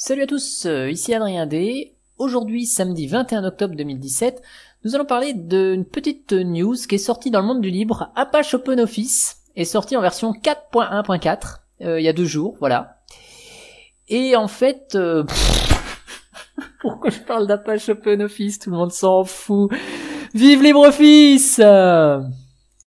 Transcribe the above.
Salut à tous, euh, ici Adrien D. Aujourd'hui, samedi 21 octobre 2017, nous allons parler d'une petite news qui est sortie dans le monde du libre. Apache OpenOffice est sorti en version 4.1.4 euh, il y a deux jours, voilà. Et en fait, euh, pourquoi je parle d'Apache OpenOffice Tout le monde s'en fout. Vive LibreOffice